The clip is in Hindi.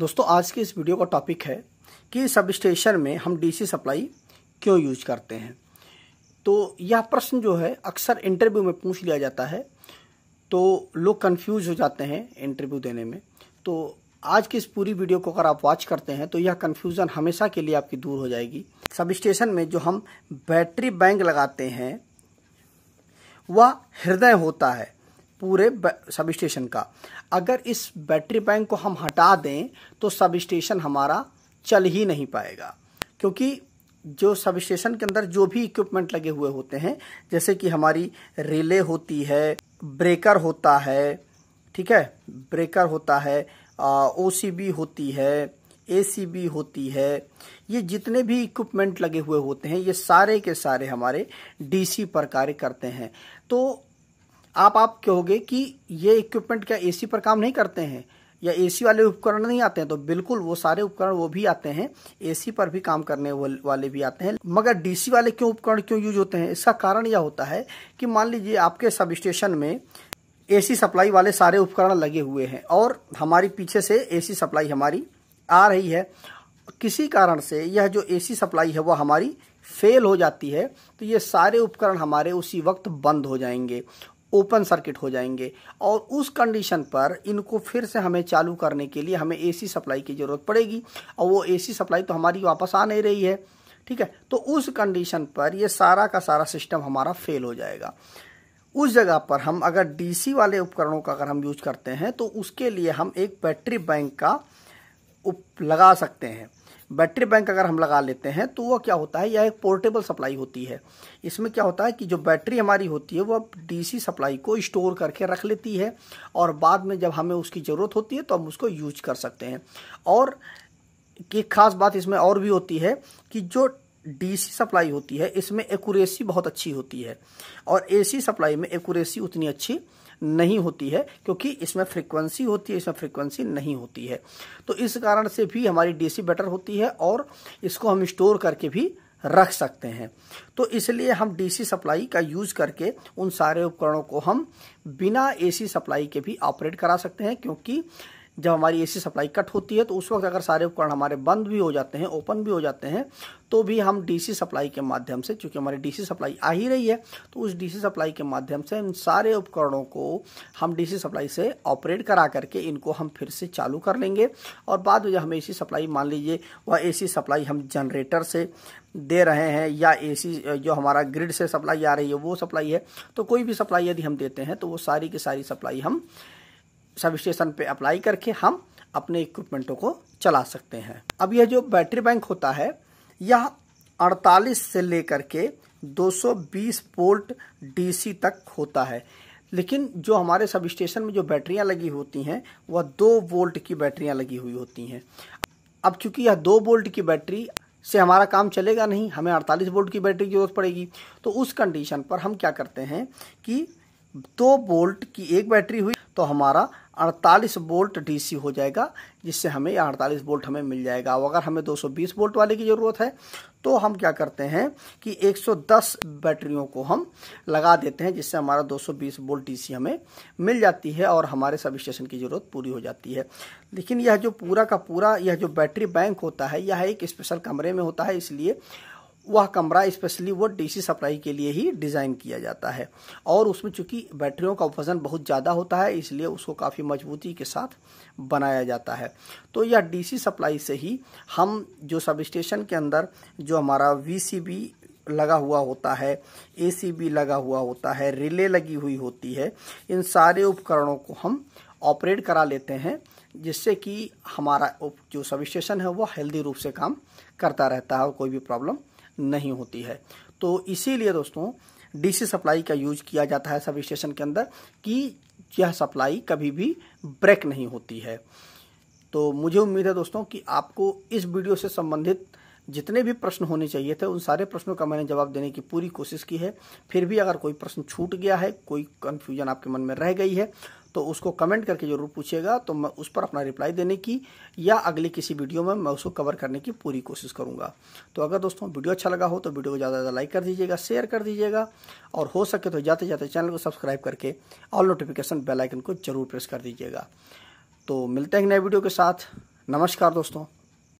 दोस्तों आज की इस वीडियो का टॉपिक है कि सब स्टेशन में हम डीसी सप्लाई क्यों यूज करते हैं तो यह प्रश्न जो है अक्सर इंटरव्यू में पूछ लिया जाता है तो लोग कंफ्यूज हो जाते हैं इंटरव्यू देने में तो आज की इस पूरी वीडियो को अगर आप वॉच करते हैं तो यह कन्फ्यूज़न हमेशा के लिए आपकी दूर हो जाएगी सब स्टेशन में जो हम बैटरी बैंक लगाते हैं वह हृदय होता है पूरे सब स्टेशन का अगर इस बैटरी बैंक को हम हटा दें तो सब स्टेशन हमारा चल ही नहीं पाएगा क्योंकि जो सब स्टेशन के अंदर जो भी इक्विपमेंट लगे हुए होते हैं जैसे कि हमारी रिले होती है ब्रेकर होता है ठीक है ब्रेकर होता है ओ होती है ए होती है ये जितने भी इक्विपमेंट लगे हुए होते हैं ये सारे के सारे हमारे डीसी पर कार्य करते हैं तो आप आप कहोगे कि ये इक्विपमेंट क्या एसी पर काम नहीं करते हैं या एसी वाले उपकरण नहीं आते हैं तो बिल्कुल वो सारे उपकरण वो भी आते हैं एसी पर भी काम करने वाले भी आते हैं मगर डीसी वाले क्यों उपकरण क्यों यूज होते हैं इसका कारण यह होता है कि मान लीजिए आपके सब स्टेशन में एसी सप्लाई वाले सारे उपकरण लगे हुए हैं और हमारी पीछे से एसी सप्लाई हमारी आ रही है किसी कारण से यह जो एसी सप्लाई है वह हमारी फेल हो जाती है तो ये सारे उपकरण हमारे उसी वक्त बंद हो जाएंगे ओपन सर्किट हो जाएंगे और उस कंडीशन पर इनको फिर से हमें चालू करने के लिए हमें एसी सप्लाई की ज़रूरत पड़ेगी और वो एसी सप्लाई तो हमारी वापस आ नहीं रही है ठीक है तो उस कंडीशन पर ये सारा का सारा सिस्टम हमारा फेल हो जाएगा उस जगह पर हम अगर डीसी वाले उपकरणों का अगर हम यूज करते हैं तो उसके लिए हम एक बैटरी बैंक का उप लगा सकते हैं बैटरी बैंक अगर हम लगा लेते हैं तो वह क्या होता है यह एक पोर्टेबल सप्लाई होती है इसमें क्या होता है कि जो बैटरी हमारी होती है वह डीसी सप्लाई को स्टोर करके रख लेती है और बाद में जब हमें उसकी ज़रूरत होती है तो हम उसको यूज कर सकते हैं और एक खास बात इसमें और भी होती है कि जो डीसी सप्लाई होती है इसमें एकूरेसी बहुत अच्छी होती है और एसी सप्लाई में एकूरेसी उतनी अच्छी नहीं होती है क्योंकि इसमें फ्रीक्वेंसी होती है इसमें फ्रीक्वेंसी नहीं होती है तो इस कारण से भी हमारी डीसी बेटर होती है और इसको हम स्टोर करके भी रख सकते हैं तो इसलिए हम डीसी सप्लाई का यूज करके उन सारे उपकरणों को हम बिना एसी सप्लाई के भी ऑपरेट करा सकते हैं क्योंकि जब हमारी एसी सप्लाई कट होती है तो उस वक्त अगर सारे उपकरण हमारे बंद भी हो जाते हैं ओपन भी हो जाते हैं तो भी हम डीसी सप्लाई के माध्यम से चूंकि हमारी डीसी सप्लाई आ ही रही है तो उस डीसी सप्लाई के माध्यम से इन सारे उपकरणों को हम डीसी सप्लाई से ऑपरेट करा करके इनको हम फिर से चालू कर लेंगे और बाद में हम ए सप्लाई मान लीजिए वह ए सप्लाई हम जनरेटर से दे रहे हैं या ए जो हमारा ग्रिड से सप्लाई आ रही है वो सप्लाई है तो कोई भी सप्लाई यदि हम देते हैं तो वो सारी की सारी सप्लाई हम सब स्टेशन पर अप्लाई करके हम अपने इक्विपमेंटों को चला सकते हैं अब यह जो बैटरी बैंक होता है यह 48 से लेकर के 220 वोल्ट डी तक होता है लेकिन जो हमारे सब स्टेशन में जो बैटरियां लगी होती हैं वह दो वोल्ट की बैटरियां लगी हुई होती हैं अब चूंकि यह दो वोल्ट की बैटरी से हमारा काम चलेगा नहीं हमें 48 वोल्ट की बैटरी की जरूरत पड़ेगी तो उस कंडीशन पर हम क्या करते हैं कि दो वोल्ट की एक बैटरी हुई तो हमारा 48 वोल्ट डीसी हो जाएगा जिससे हमें यह 48 वोल्ट हमें मिल जाएगा अगर हमें 220 वोल्ट वाले की ज़रूरत है तो हम क्या करते हैं कि 110 बैटरियों को हम लगा देते हैं जिससे हमारा 220 वोल्ट डीसी हमें मिल जाती है और हमारे सब स्टेशन की ज़रूरत पूरी हो जाती है लेकिन यह जो पूरा का पूरा यह जो बैटरी बैंक होता है यह एक स्पेशल कमरे में होता है इसलिए वह कमरा स्पेशली वो डीसी सप्लाई के लिए ही डिज़ाइन किया जाता है और उसमें चूंकि बैटरियों का वजन बहुत ज़्यादा होता है इसलिए उसको काफ़ी मजबूती के साथ बनाया जाता है तो यह डीसी सप्लाई से ही हम जो सब स्टेशन के अंदर जो हमारा वीसीबी लगा हुआ होता है एसीबी लगा हुआ होता है रिले लगी हुई होती है इन सारे उपकरणों को हम ऑपरेट करा लेते हैं जिससे कि हमारा जो सब स्टेशन है वो हेल्दी रूप से काम करता रहता है और कोई भी प्रॉब्लम नहीं होती है तो इसीलिए दोस्तों डीसी सप्लाई का यूज किया जाता है सब स्टेशन के अंदर कि यह सप्लाई कभी भी ब्रेक नहीं होती है तो मुझे उम्मीद है दोस्तों कि आपको इस वीडियो से संबंधित जितने भी प्रश्न होने चाहिए थे उन सारे प्रश्नों का मैंने जवाब देने की पूरी कोशिश की है फिर भी अगर कोई प्रश्न छूट गया है कोई कन्फ्यूजन आपके मन में रह गई है तो उसको कमेंट करके जरूर पूछिएगा तो मैं उस पर अपना रिप्लाई देने की या अगली किसी वीडियो में मैं उसको कवर करने की पूरी कोशिश करूँगा तो अगर दोस्तों वीडियो अच्छा लगा हो तो वीडियो को ज़्यादा ज़्यादा लाइक कर दीजिएगा शेयर कर दीजिएगा और हो सके तो जाते जाते चैनल को सब्सक्राइब करके ऑल नोटिफिकेशन बेलाइकन को जरूर प्रेस कर दीजिएगा तो मिलते हैं नए वीडियो के साथ नमस्कार दोस्तों